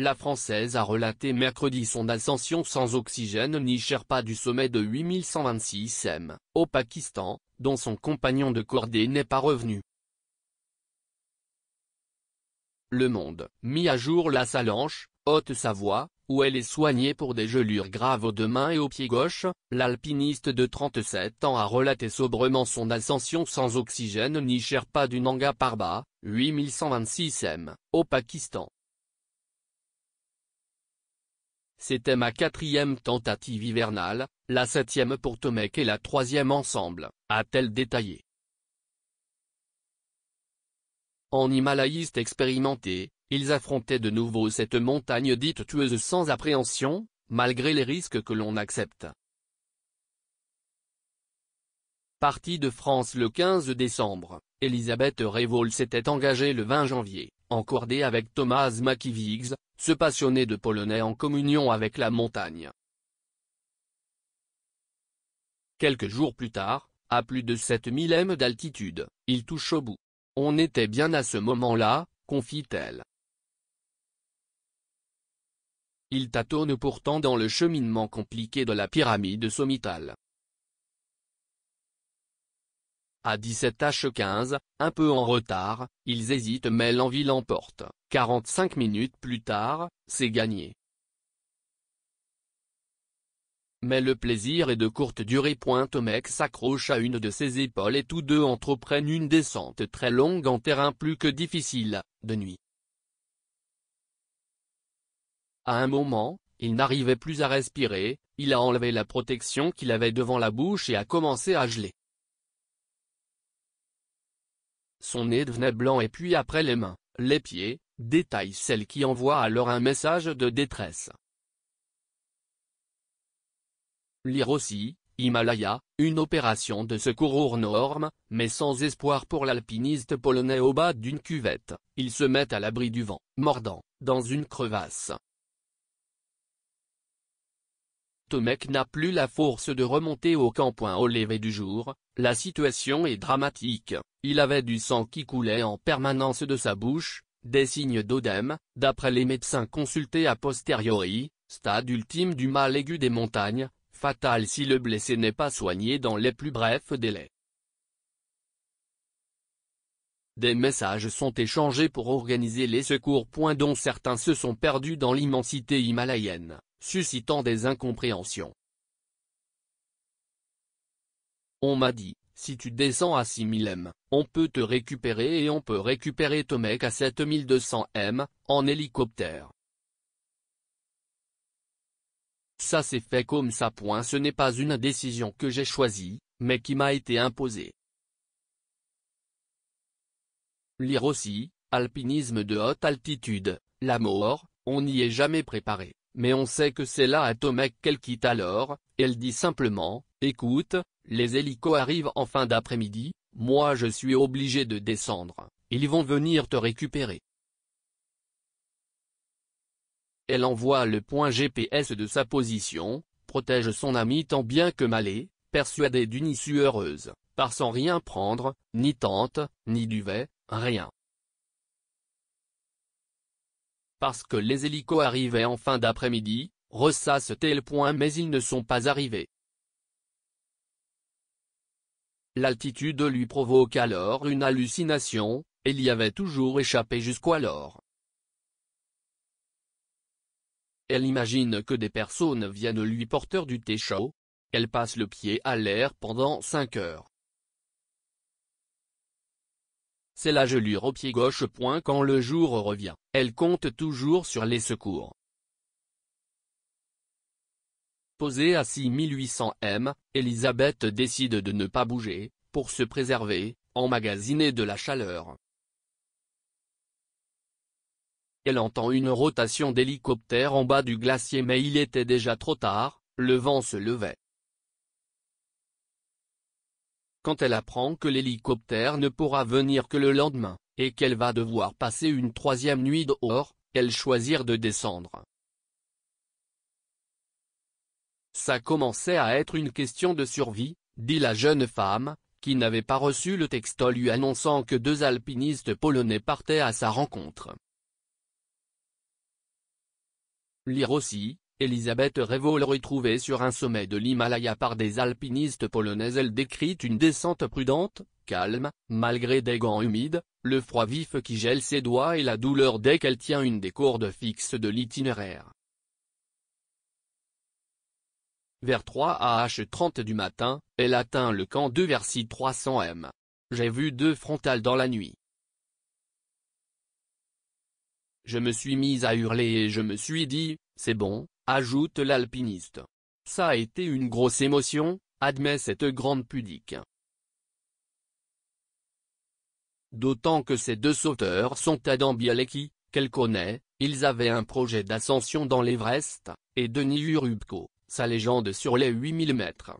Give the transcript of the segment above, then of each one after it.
La Française a relaté mercredi son ascension sans oxygène ni Sherpa du sommet de 8126 m, au Pakistan, dont son compagnon de cordée n'est pas revenu. Le Monde, mis à jour la Salanche, haute voix, où elle est soignée pour des gelures graves aux deux mains et au pied gauche, l'alpiniste de 37 ans a relaté sobrement son ascension sans oxygène ni Sherpa du Nanga Parba, 8126 m, au Pakistan. C'était ma quatrième tentative hivernale, la septième pour Tomek et la troisième ensemble, a-t-elle détaillé. En Himalayiste expérimentés, ils affrontaient de nouveau cette montagne dite tueuse sans appréhension, malgré les risques que l'on accepte. Partie de France le 15 décembre, Elisabeth Révol s'était engagée le 20 janvier, encordée avec Thomas Makiewicz, ce passionné de polonais en communion avec la montagne. Quelques jours plus tard, à plus de 7000 m d'altitude, il touche au bout. On était bien à ce moment-là, confie-t-elle. Il tâtonne pourtant dans le cheminement compliqué de la pyramide sommitale. À 17h15, un peu en retard, ils hésitent mais l'envie l'emporte. 45 minutes plus tard, c'est gagné. Mais le plaisir est de courte durée. Mec s'accroche à une de ses épaules et tous deux entreprennent une descente très longue en terrain plus que difficile, de nuit. À un moment, il n'arrivait plus à respirer, il a enlevé la protection qu'il avait devant la bouche et a commencé à geler. Son nez devenait blanc et puis après les mains, les pieds, détaille celle qui envoie alors un message de détresse. Lire aussi, Himalaya, une opération de secours hors norme, mais sans espoir pour l'alpiniste polonais au bas d'une cuvette, il se met à l'abri du vent, mordant, dans une crevasse. Tomek n'a plus la force de remonter au camp. Au lever du jour, la situation est dramatique. Il avait du sang qui coulait en permanence de sa bouche, des signes d'odème, d'après les médecins consultés a posteriori, stade ultime du mal aigu des montagnes, fatal si le blessé n'est pas soigné dans les plus brefs délais. Des messages sont échangés pour organiser les secours. dont certains se sont perdus dans l'immensité himalayenne, suscitant des incompréhensions. On m'a dit, si tu descends à 6000 m, on peut te récupérer et on peut récupérer ton mec à 7200 m, en hélicoptère. Ça s'est fait comme ça point ce n'est pas une décision que j'ai choisie, mais qui m'a été imposée. Lire aussi, alpinisme de haute altitude, la mort, on n'y est jamais préparé, mais on sait que c'est là à Tomek qu'elle quitte alors, elle dit simplement, écoute, les hélicos arrivent en fin d'après-midi, moi je suis obligé de descendre, ils vont venir te récupérer. Elle envoie le point GPS de sa position, protège son ami tant bien que mal persuadée d'une issue heureuse, par sans rien prendre, ni tente, ni duvet, rien. Parce que les hélicos arrivaient en fin d'après-midi, ressassent tel point mais ils ne sont pas arrivés. L'altitude lui provoque alors une hallucination, elle y avait toujours échappé jusqu'alors. Elle imagine que des personnes viennent lui porter du thé chaud. Elle passe le pied à l'air pendant 5 heures. C'est la gelure au pied gauche. point Quand le jour revient, elle compte toujours sur les secours. Posée à 6800 m, Elisabeth décide de ne pas bouger, pour se préserver, emmagasiner de la chaleur. Elle entend une rotation d'hélicoptère en bas du glacier mais il était déjà trop tard, le vent se levait. Quand elle apprend que l'hélicoptère ne pourra venir que le lendemain, et qu'elle va devoir passer une troisième nuit dehors, elle choisit de descendre. Ça commençait à être une question de survie, dit la jeune femme, qui n'avait pas reçu le texto lui annonçant que deux alpinistes polonais partaient à sa rencontre. Lire aussi, Elisabeth Revol retrouvée sur un sommet de l'Himalaya par des alpinistes polonaises elle décrit une descente prudente, calme, malgré des gants humides, le froid vif qui gèle ses doigts et la douleur dès qu'elle tient une des cordes fixes de l'itinéraire. Vers 3 H30 du matin, elle atteint le camp de vers 300 M. J'ai vu deux frontales dans la nuit. Je me suis mise à hurler et je me suis dit, c'est bon, ajoute l'alpiniste. Ça a été une grosse émotion, admet cette grande pudique. D'autant que ces deux sauteurs sont Adam Bialeki, qu'elle connaît, ils avaient un projet d'ascension dans l'Everest, et Denis Urubko. Sa légende sur les 8000 mètres.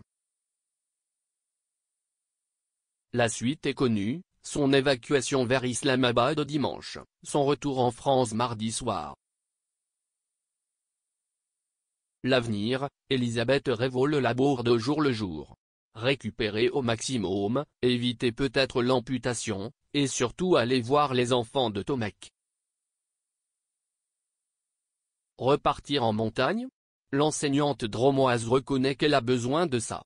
La suite est connue, son évacuation vers Islamabad dimanche, son retour en France mardi soir. L'avenir, Elisabeth révole le de jour le jour. Récupérer au maximum, éviter peut-être l'amputation, et surtout aller voir les enfants de Tomek. Repartir en montagne, l'enseignante dromoise reconnaît qu'elle a besoin de ça.